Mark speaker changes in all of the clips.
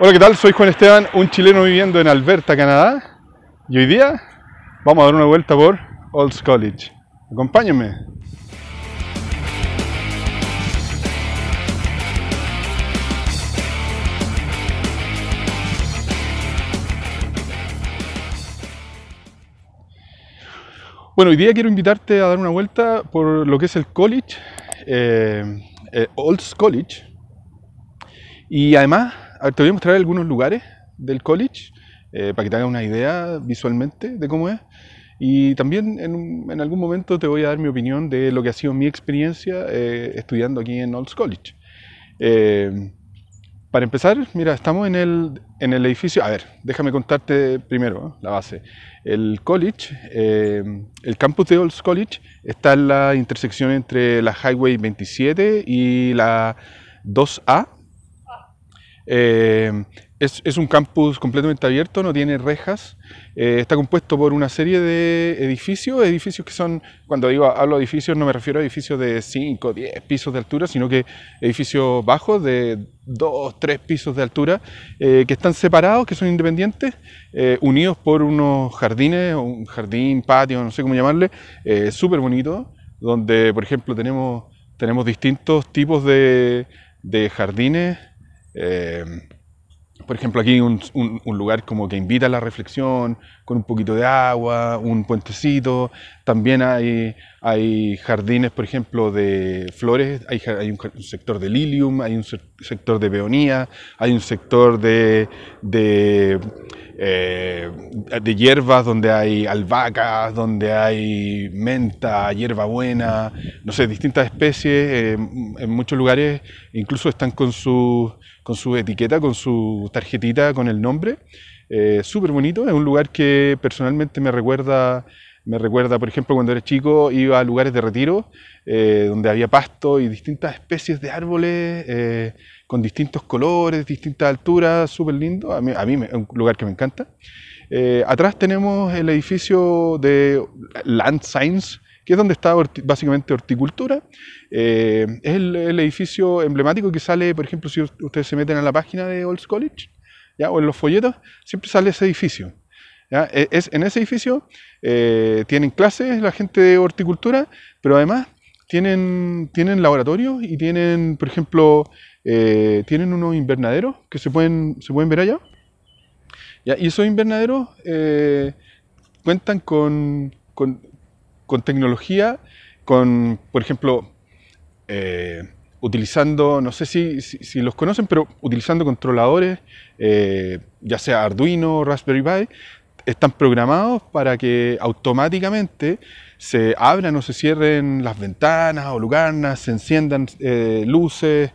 Speaker 1: Hola, ¿qué tal? Soy Juan Esteban, un chileno viviendo en Alberta, Canadá. Y hoy día vamos a dar una vuelta por Olds College. Acompáñenme. Bueno, hoy día quiero invitarte a dar una vuelta por lo que es el college, eh, eh, Olds College. Y además te voy a mostrar algunos lugares del college eh, para que te hagas una idea visualmente de cómo es. Y también en, algún momento te voy a dar mi opinión de lo que ha sido mi experiencia eh, estudiando aquí en Olds College. Eh, para empezar, mira, estamos en el, en el, edificio. A ver, déjame contarte primero la base. El college, el campus de Olds College, está en la intersección entre la Highway 27 y la 2A eh, es, un campus completamente abierto, no tiene rejas, eh, está compuesto por una serie de edificios, edificios que son, cuando digo hablo de edificios no me refiero a edificios de 5, 10 pisos de altura, sino que edificios bajos de 2, 3 pisos de altura, eh, que están separados, que son independientes, unidos por unos jardines, un jardín, patio, no sé cómo llamarle, súper bonito, donde por ejemplo tenemos, tenemos distintos tipos de, de jardines eh, por ejemplo, aquí un, lugar como que invita a la reflexión, con un poquito de agua, un puentecito. También hay, hay jardines, por ejemplo, de flores. Hay, un, sector de lilium, hay un sector de peonía, hay un sector de, eh, de, hierbas donde hay albahacas, donde hay menta, hierbabuena, no sé, distintas especies. Eh, en muchos lugares incluso están con sus con su etiqueta, con su tarjetita, con el nombre. Eh, súper bonito, es un lugar que personalmente me recuerda, me recuerda, por ejemplo, cuando era chico iba a lugares de retiro, eh, donde había pasto y distintas especies de árboles, eh, con distintos colores, distintas alturas, súper lindo. A mí, a mí me, es un lugar que me encanta. atrás tenemos el edificio de Land Science, que es donde está básicamente horticultura. Eh, es el, edificio emblemático que sale, por ejemplo, si ustedes se meten a la página de Olds College ¿ya? o en los folletos, siempre sale ese edificio. E, es, en ese edificio eh, tienen clases la gente de horticultura, pero además tienen, tienen laboratorios y tienen, por ejemplo, eh, tienen unos invernaderos que se pueden, se pueden ver allá. Y esos invernaderos cuentan con con tecnología, con, por ejemplo, eh, utilizando, no sé si, los conocen, pero utilizando controladores, eh, ya sea Arduino, o Raspberry Pi, están programados para que automáticamente se abran o se cierren las ventanas o lugarnas. se enciendan eh, luces,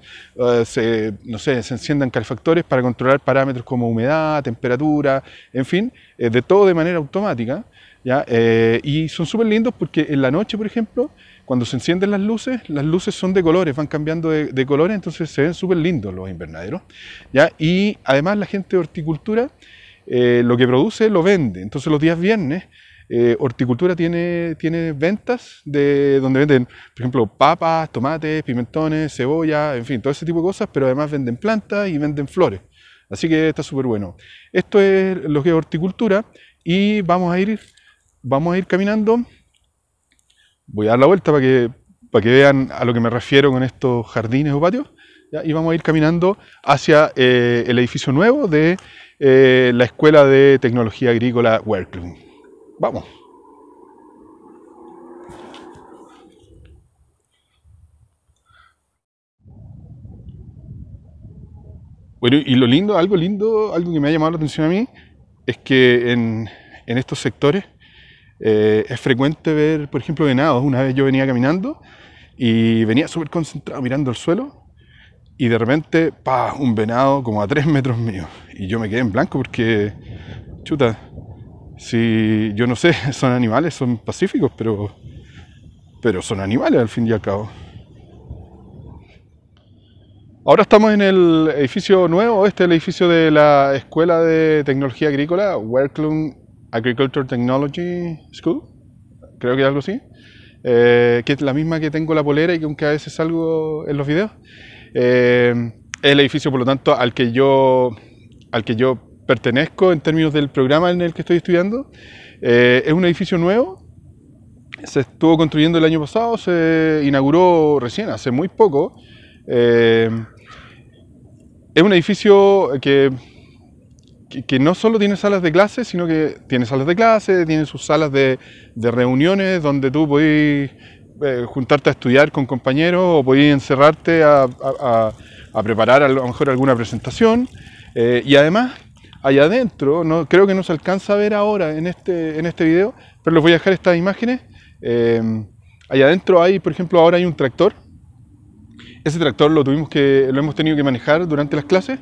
Speaker 1: se, no sé, se enciendan calefactores para controlar parámetros como humedad, temperatura, en fin, de todo de manera automática. Eh, y son súper lindos porque en la noche, por ejemplo, cuando se encienden las luces, las luces son de colores, van cambiando de, colores, entonces se ven súper lindos los invernaderos. ¿ya? Y además la gente de horticultura eh, lo que produce lo vende, entonces los días viernes eh, horticultura tiene, tiene ventas de donde venden, por ejemplo, papas, tomates, pimentones, cebolla, en fin, todo ese tipo de cosas, pero además venden plantas y venden flores. Así que está súper bueno. Esto es lo que es horticultura y vamos a ir vamos a ir caminando. Voy a dar la vuelta para que, para que vean a lo que me refiero con estos jardines o patios. Y vamos a ir caminando hacia eh, el edificio nuevo de eh, la Escuela de Tecnología Agrícola Werklum. Vamos. Bueno, y lo lindo, algo lindo, algo que me ha llamado la atención a mí, es que en, en estos sectores eh, es frecuente ver, por ejemplo, venados. Una vez yo venía caminando y venía súper concentrado mirando el suelo y de repente, pa, un venado como a tres metros mío. Y yo me quedé en blanco porque, chuta, si yo no sé, son animales, son pacíficos, pero, pero son animales al fin y al cabo. Ahora estamos en el edificio nuevo, este es el edificio de la Escuela de Tecnología Agrícola, Werklund Agriculture Technology School, creo que algo así, eh, que es la misma que tengo la polera y que aunque a veces salgo en los videos. Eh, es el edificio, por lo tanto, al que yo, al que yo pertenezco en términos del programa en el que estoy estudiando. Eh, es un edificio nuevo, se estuvo construyendo el año pasado, se inauguró recién, hace muy poco. es un edificio que que, no solo tiene salas de clases, sino que tiene salas de clase tiene sus salas de, reuniones donde tú podés eh, juntarte a estudiar con compañeros o podés encerrarte a, preparar a lo mejor alguna presentación. Eh, y además, allá adentro, no, creo que no se alcanza a ver ahora en este, en este video, pero les voy a dejar estas imágenes. Eh, allá adentro hay, por ejemplo, ahora hay un tractor. Ese tractor lo tuvimos que, lo hemos tenido que manejar durante las clases.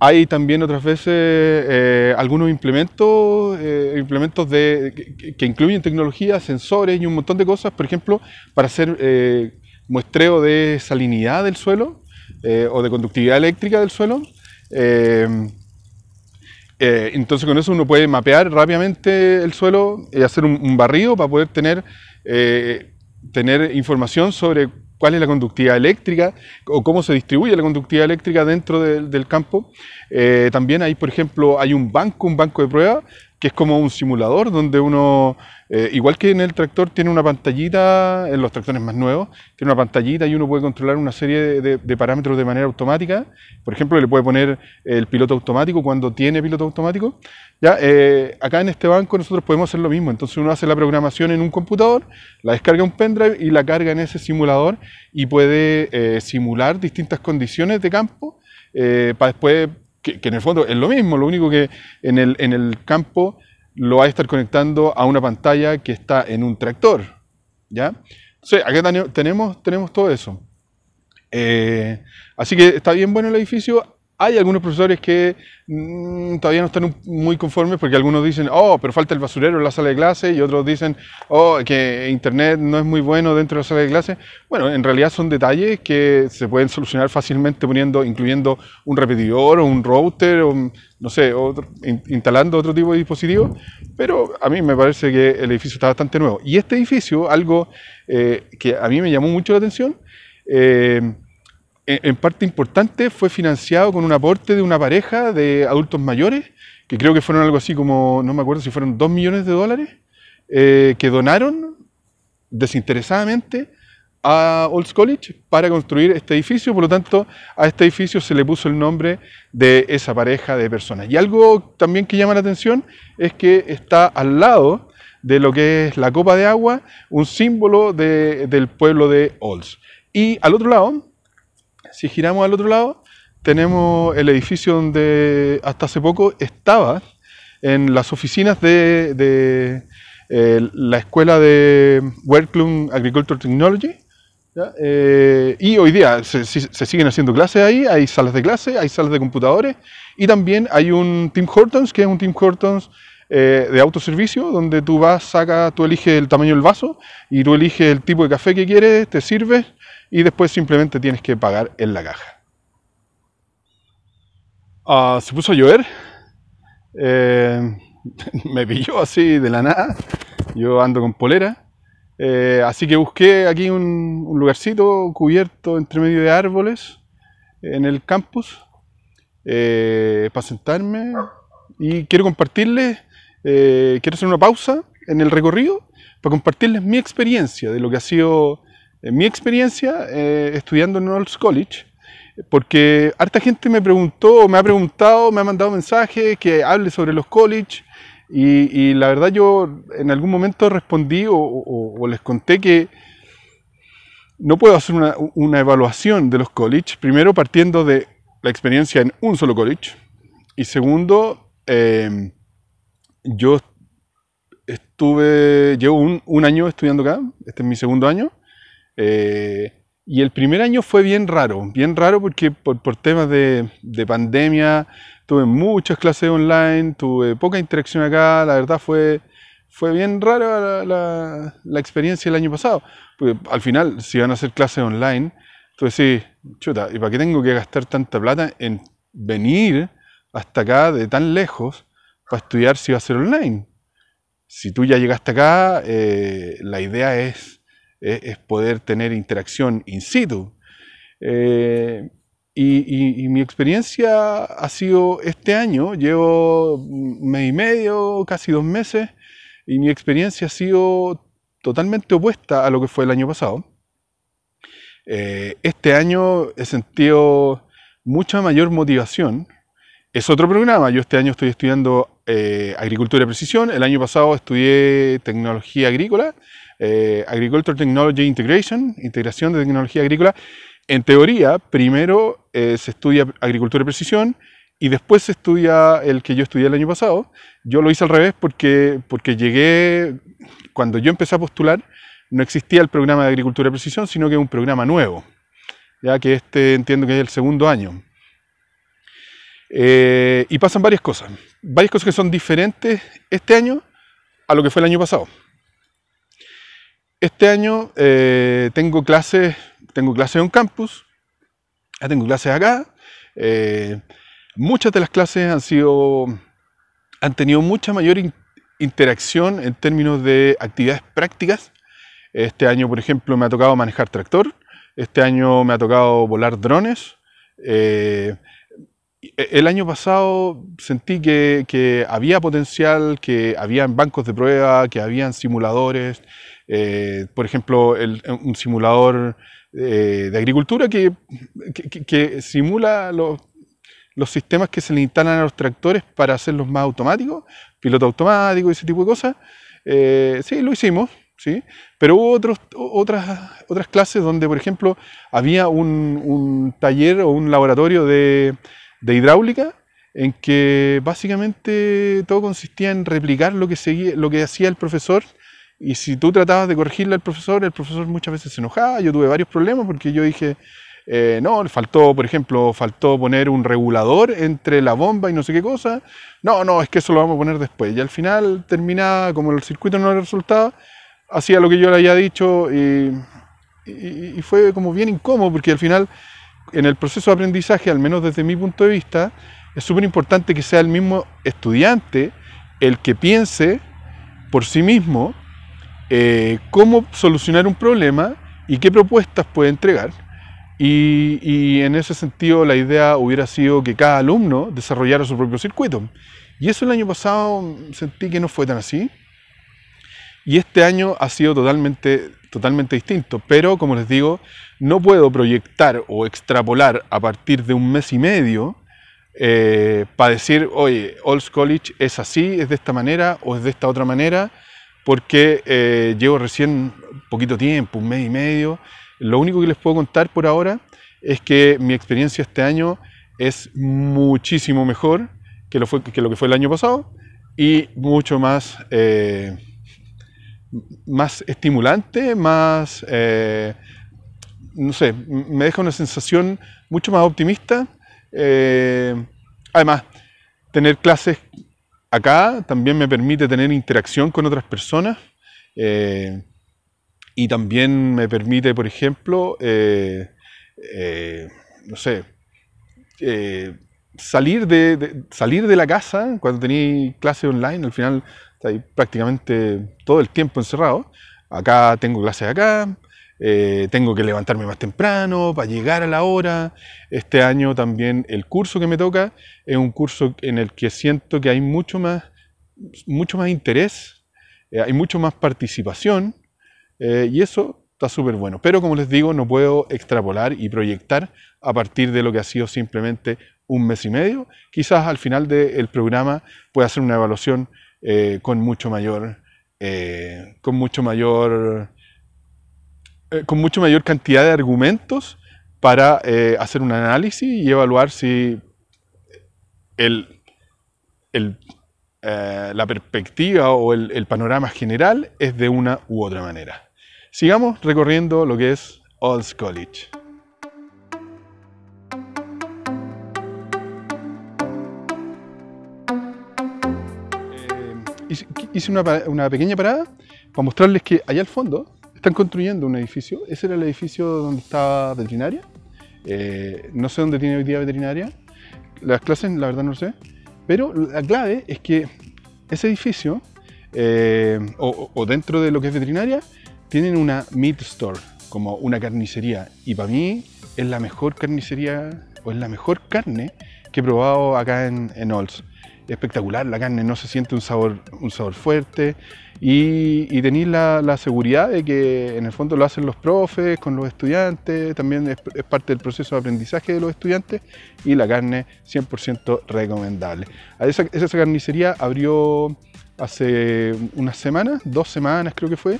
Speaker 1: Hay también otras veces eh, algunos implementos, eh, implementos de, que, incluyen tecnología, sensores y un montón de cosas, por ejemplo, para hacer eh, muestreo de salinidad del suelo o de conductividad eléctrica del suelo. entonces con eso uno puede mapear rápidamente el suelo y hacer un, barrido para poder tener información sobre cuál es la conductividad eléctrica o cómo se distribuye la conductividad eléctrica dentro del campo. Eh, también ahí por ejemplo, hay un banco, un banco de pruebas que es como un simulador donde uno, eh, igual que en el tractor, tiene una pantallita, en los tractores más nuevos, tiene una pantallita y uno puede controlar una serie de, parámetros de manera automática. Por ejemplo, le puede poner el piloto automático cuando tiene piloto automático. Ya, eh, acá en este banco nosotros podemos hacer lo mismo. Entonces uno hace la programación en un computador, la descarga un pendrive y la carga en ese simulador y puede eh, simular distintas condiciones de campo para después que, en el fondo es lo mismo, lo único que en el, en el campo lo va a estar conectando a una pantalla que está en un tractor, ¿ya? Entonces, acá tenemos, tenemos todo eso. Eh, así que está bien bueno el edificio. Hay algunos profesores que mm, todavía no están muy conformes porque algunos dicen, oh, pero falta el basurero en la sala de clase y otros dicen, oh, que Internet no es muy bueno dentro de la sala de clase. Bueno, en realidad son detalles que se pueden solucionar fácilmente poniendo, incluyendo un repetidor o un router o, no sé, instalando otro tipo de dispositivo. Pero a mí me parece que el edificio está bastante nuevo. Y este edificio, algo eh, que a mí me llamó mucho la atención, eh, en parte importante fue financiado con un aporte de una pareja de adultos mayores, que creo que fueron algo así como, no me acuerdo si fueron 2 millones de dólares, eh, que donaron desinteresadamente a Olds College para construir este edificio, por lo tanto a este edificio se le puso el nombre de esa pareja de personas. Y algo también que llama la atención es que está al lado de lo que es la copa de agua, un símbolo del pueblo de Olds. Y al otro lado si giramos al otro lado, tenemos el edificio donde hasta hace poco estaba en las oficinas de, eh, la escuela de Werklum Agricultural Technology. Eh, y hoy día se, siguen haciendo clases ahí, hay salas de clase hay salas de computadores y también hay un Team Hortons, que es un Team Hortons eh, de autoservicio, donde tú vas, sacas, tú eliges el tamaño del vaso y tú eliges el tipo de café que quieres, te sirves y después simplemente tienes que pagar en la caja. Ah, se puso a llover, eh, me pilló así de la nada, yo ando con polera, eh, así que busqué aquí un, lugarcito cubierto entre medio de árboles en el campus eh, para sentarme y quiero compartirles, quiero hacer una pausa en el recorrido para compartirles mi experiencia de lo que ha sido mi experiencia eh, estudiando en Knowles College, porque harta gente me preguntó, me ha preguntado, me ha mandado mensajes que hable sobre los college y, la verdad yo en algún momento respondí o, les conté que no puedo hacer una, evaluación de los college, primero partiendo de la experiencia en un solo college y segundo, em, yo estuve, llevo un año estudiando acá, este es mi segundo año eh, y el primer año fue bien raro, bien raro porque por, temas de, pandemia tuve muchas clases online, tuve poca interacción acá, la verdad fue, fue bien raro la, experiencia el año pasado. Porque al final, si van a hacer clases online, tú decís, chuta, ¿y para qué tengo que gastar tanta plata en venir hasta acá de tan lejos para estudiar si va a ser online? Si tú ya llegaste acá, eh, la idea es eh, es poder tener interacción in situ. Eh, y, mi experiencia ha sido este año, llevo un mes y medio, casi dos meses, y mi experiencia ha sido totalmente opuesta a lo que fue el año pasado. Eh, este año he sentido mucha mayor motivación. Es otro programa, yo este año estoy estudiando agricultura de precisión, el año pasado estudié tecnología agrícola eh, Agriculture Technology Integration, integración de tecnología agrícola. En teoría, primero eh, se estudia agricultura de precisión y después se estudia el que yo estudié el año pasado. Yo lo hice al revés porque, porque llegué, cuando yo empecé a postular, no existía el programa de agricultura de precisión, sino que es un programa nuevo, ya que este entiendo que es el segundo año. Eh, y pasan varias cosas, varias cosas que son diferentes este año a lo que fue el año pasado. Este año eh, tengo clases tengo clases en campus, campus, tengo clases acá. Eh, muchas de las clases han sido, han tenido mucha mayor interacción en términos de actividades prácticas. Este año, por ejemplo, me ha tocado manejar tractor. Este año me ha tocado volar drones. Eh, e-, el año pasado sentí que, que había potencial, que habían bancos de prueba, que habían simuladores, eh, por ejemplo, un simulador eh, de agricultura que, que, simula los, los, sistemas que se le instalan a los tractores para hacerlos más automáticos, piloto automático y ese tipo de cosas. Eh, sí, lo hicimos, ¿sí? pero hubo otros, otras, otras clases donde, por ejemplo, había un, un taller o un laboratorio de, de hidráulica en que básicamente todo consistía en replicar lo que, seguía, lo que hacía el profesor y si tú tratabas de corregirle al profesor, el profesor muchas veces se enojaba. Yo tuve varios problemas porque yo dije, no eh, no, faltó, por ejemplo, faltó poner un regulador entre la bomba y no sé qué cosa. No, no, es que eso lo vamos a poner después. Y al final terminaba, como el circuito no le resultaba, hacía lo que yo le había dicho y, y fue como bien incómodo porque al final, en el proceso de aprendizaje, al menos desde mi punto de vista, es súper importante que sea el mismo estudiante el que piense por sí mismo eh, cómo solucionar un problema y qué propuestas puede entregar. Y, en ese sentido la idea hubiera sido que cada alumno desarrollara su propio circuito. Y eso el año pasado sentí que no fue tan así. Y este año ha sido totalmente, totalmente distinto. Pero como les digo, no puedo proyectar o extrapolar a partir de un mes y medio eh, para decir, oye, Olds College es así, es de esta manera o es de esta otra manera porque eh, llevo recién poquito tiempo, un mes y medio. Lo único que les puedo contar por ahora es que mi experiencia este año es muchísimo mejor que lo, que, fue el año pasado y mucho más, eh, más estimulante, más, eh, no sé, me deja una sensación mucho más optimista. además, tener clases acá también me permite tener interacción con otras personas eh, y también me permite, por ejemplo, eh, eh, no sé, salir, de, salir de la casa cuando tenía clase online, al final está prácticamente todo el tiempo encerrado. Acá tengo clases acá, eh, tengo que levantarme más temprano para llegar a la hora. Este año también el curso que me toca es un curso en el que siento que hay mucho más, mucho más interés, eh, hay mucho más participación eh, y eso está súper bueno. Pero como les digo, no puedo extrapolar y proyectar a partir de lo que ha sido simplemente un mes y medio. Quizás al final del programa pueda hacer una evaluación con mucho mayor... con mucho mayor eh, con mucho mayor cantidad de argumentos para eh, hacer un análisis y evaluar si el, el, eh, la perspectiva o el, panorama general es de una u otra manera. Sigamos recorriendo lo que es Olds College. hice una, una pequeña parada para mostrarles que allá al fondo están construyendo un edificio. Ese era el edificio donde estaba veterinaria. Eh, no sé dónde tiene hoy día veterinaria. Las clases, la verdad, no sé. Pero la clave es que ese edificio, eh, o, dentro de lo que es veterinaria, tienen una meat store, como una carnicería. Y para mí es la mejor carnicería, o es la mejor carne que he probado acá en, en Olds. Espectacular la carne, no se siente un sabor, un sabor fuerte. Y, tenéis la, seguridad de que en el fondo lo hacen los profes con los estudiantes, también es, parte del proceso de aprendizaje de los estudiantes y la carne 100% recomendable. esa, esa carnicería abrió hace unas semanas, dos semanas creo que fue,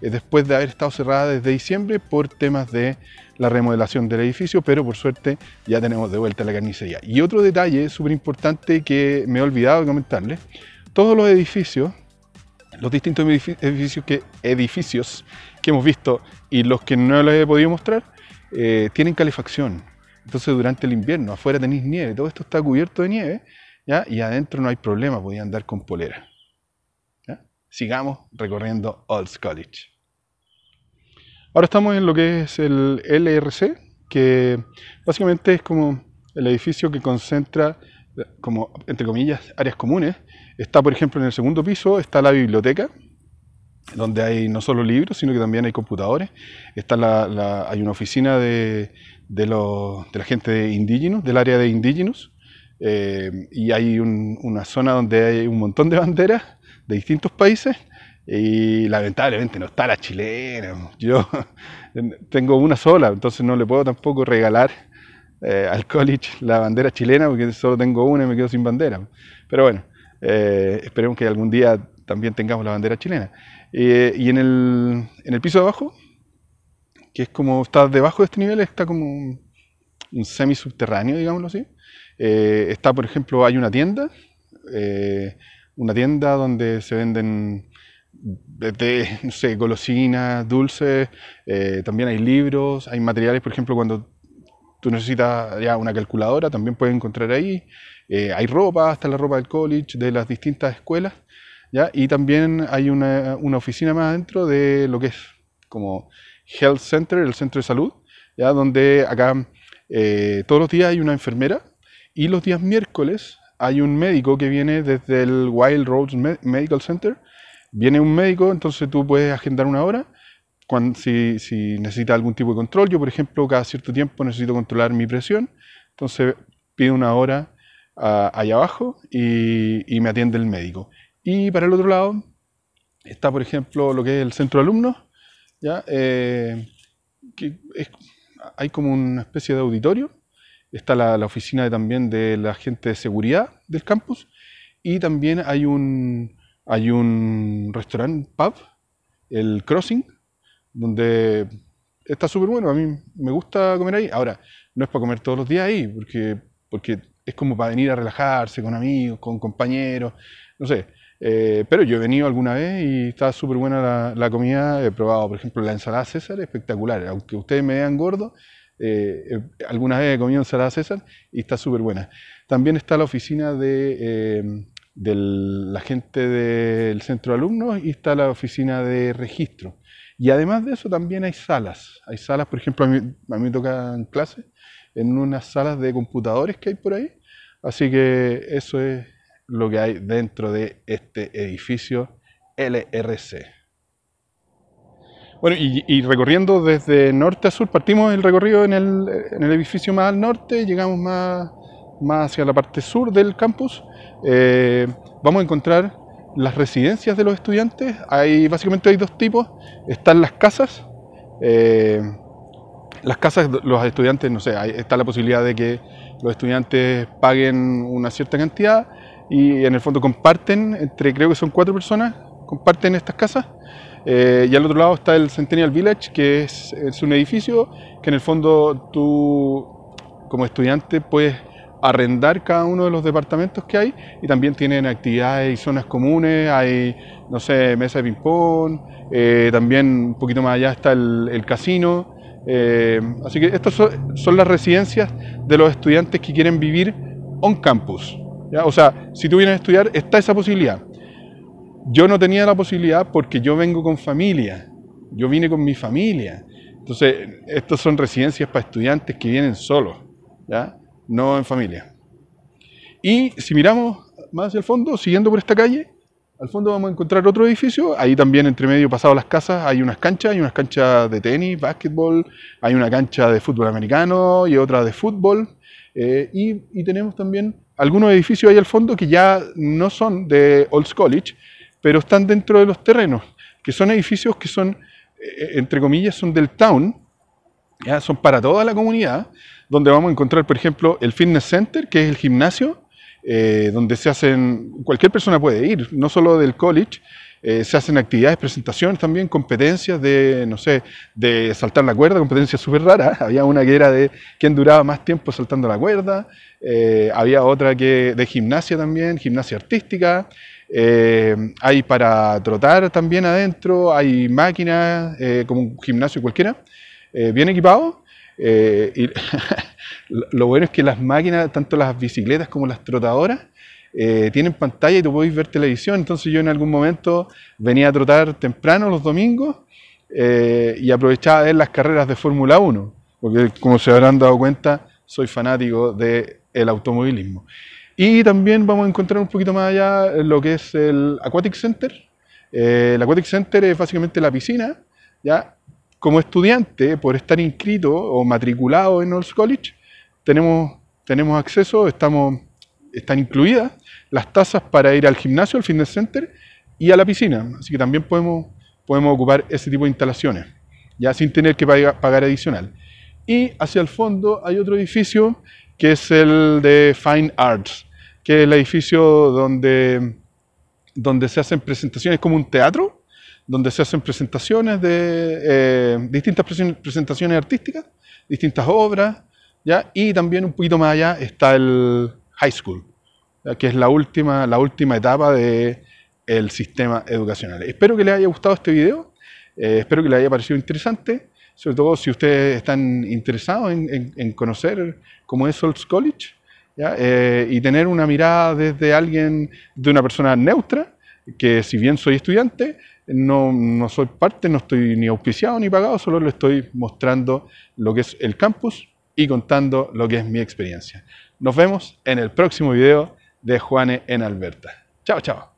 Speaker 1: eh, después de haber estado cerrada desde diciembre por temas de la remodelación del edificio, pero por suerte ya tenemos de vuelta la carnicería. Y otro detalle súper importante que me he olvidado de comentarles, todos los edificios los distintos edificios que, edificios que hemos visto y los que no les he podido mostrar eh, tienen calefacción. Entonces durante el invierno afuera tenéis nieve, todo esto está cubierto de nieve ¿ya? y adentro no hay problema, podían andar con polera. Sigamos recorriendo Old College. Ahora estamos en lo que es el LRC, que básicamente es como el edificio que concentra como entre comillas, áreas comunes, está por ejemplo en el segundo piso, está la biblioteca, donde hay no solo libros, sino que también hay computadores. Está la, hay una oficina de, de, de la gente indígena, del área de indígenas, eh, y hay una zona donde hay un montón de banderas de distintos países, y lamentablemente no está la chilena. Yo tengo una sola, entonces no le puedo tampoco regalar eh, al college la bandera chilena, porque solo tengo una y me quedo sin bandera. Pero bueno, eh, esperemos que algún día también tengamos la bandera chilena. Eh, y en el, en el piso de abajo, que es como está debajo de este nivel, está como un, semi subterráneo, digámoslo así. está, por ejemplo, hay una tienda, una tienda donde se venden de no sé, golosinas, dulces, también hay libros, hay materiales, por ejemplo, cuando tú necesitas ya una calculadora, también puedes encontrar ahí. Eh, hay ropa, hasta la ropa del college, de las distintas escuelas. ¿ya? Y también hay una, una oficina más adentro de lo que es como Health Center, el centro de salud, ¿ya? donde acá eh, todos los días hay una enfermera y los días miércoles hay un médico que viene desde el Wild Roads Medical Center. Viene un médico, entonces tú puedes agendar una hora cuando, si, necesita algún tipo de control, yo por ejemplo cada cierto tiempo necesito controlar mi presión, entonces pido una hora ahí allá abajo y, me atiende el médico. Y para el otro lado está por ejemplo lo que es el centro de alumnos, ¿ya? Eh, que hay como una especie de auditorio, está la, la, oficina también de la gente de seguridad del campus y también hay un, hay un restaurante, pub, el Crossing, donde está súper bueno, a mí me gusta comer ahí. Ahora, no es para comer todos los días ahí, porque, porque es como para venir a relajarse con amigos, con compañeros, no sé. Eh, pero yo he venido alguna vez y está súper buena la, comida. He probado, por ejemplo, la ensalada César, espectacular. Aunque ustedes me vean gordo, eh, eh alguna vez he comido ensalada César y está súper buena. También está la oficina de, eh, la gente del centro de alumnos y está la oficina de registro. Y además de eso también hay salas. Hay salas, por ejemplo, a mí, me tocan clases en unas salas de computadores que hay por ahí. Así que eso es lo que hay dentro de este edificio LRC. Bueno, y, recorriendo desde norte a sur, partimos el recorrido en el, edificio más al norte, llegamos más, más hacia la parte sur del campus. Eh, vamos a encontrar las residencias de los estudiantes, hay básicamente hay dos tipos, están las casas, eh, las casas, los estudiantes, no sé, está la posibilidad de que los estudiantes paguen una cierta cantidad y en el fondo comparten, entre creo que son cuatro personas, comparten estas casas. Eh, y al otro lado está el Centennial Village, que es, es un edificio que en el fondo tú como estudiante puedes arrendar cada uno de los departamentos que hay y también tienen actividades y zonas comunes, hay, no sé, mesa de ping-pong, eh, también un poquito más allá está el, casino. Eh, así que estas son, las residencias de los estudiantes que quieren vivir on campus. ¿ya? O sea, si tú vienes a estudiar, está esa posibilidad. Yo no tenía la posibilidad porque yo vengo con familia, yo vine con mi familia. Entonces, estas son residencias para estudiantes que vienen solos. ¿ya? no en familia. Y si miramos más hacia el fondo, siguiendo por esta calle, al fondo vamos a encontrar otro edificio, ahí también entre medio pasado las casas hay unas canchas, hay unas canchas de tenis, básquetbol, hay una cancha de fútbol americano y otra de fútbol. Eh, y, tenemos también algunos edificios ahí al fondo que ya no son de Olds College, pero están dentro de los terrenos, que son edificios que son, eh, eh, entre comillas, son del town, ya, son para toda la comunidad, donde vamos a encontrar, por ejemplo, el fitness center, que es el gimnasio, eh, donde se hacen, cualquier persona puede ir, no solo del college, eh, se hacen actividades, presentaciones también, competencias de, no sé, de saltar la cuerda, competencias súper raras. Había una que era de quién duraba más tiempo saltando la cuerda, eh, había otra que de gimnasia también, gimnasia artística. hay para trotar también adentro, hay máquinas, como un gimnasio cualquiera, bien equipado. Eh, y lo bueno es que las máquinas, tanto las bicicletas como las trotadoras, eh, tienen pantalla y tú podéis ver televisión. Entonces yo en algún momento venía a trotar temprano los domingos eh, y aprovechaba de ver las carreras de Fórmula 1, porque como se habrán dado cuenta, soy fanático del automovilismo. Y también vamos a encontrar un poquito más allá lo que es el Aquatic Center. el Aquatic Center es básicamente la piscina, ¿ya? como estudiante, por estar inscrito o matriculado en Olds College, tenemos, tenemos acceso, estamos, están incluidas las tasas para ir al gimnasio, al fitness center y a la piscina. Así que también podemos, podemos ocupar ese tipo de instalaciones, ya sin tener que pagar, adicional. Y hacia el fondo hay otro edificio que es el de Fine Arts, que es el edificio donde, donde se hacen presentaciones como un teatro, donde se hacen presentaciones de eh, distintas presentaciones artísticas, distintas obras, ¿ya? y también un poquito más allá está el high school, que es la última, la última etapa del de sistema educacional. Espero que les haya gustado este video, eh, espero que les haya parecido interesante, sobre todo si ustedes están interesados en, conocer cómo es Olds College. Eh, y tener una mirada desde alguien, de una persona neutra, que si bien soy estudiante, no, soy parte, no estoy ni auspiciado ni pagado, solo le estoy mostrando lo que es el campus y contando lo que es mi experiencia. Nos vemos en el próximo video de Juane en Alberta. Chao, chao.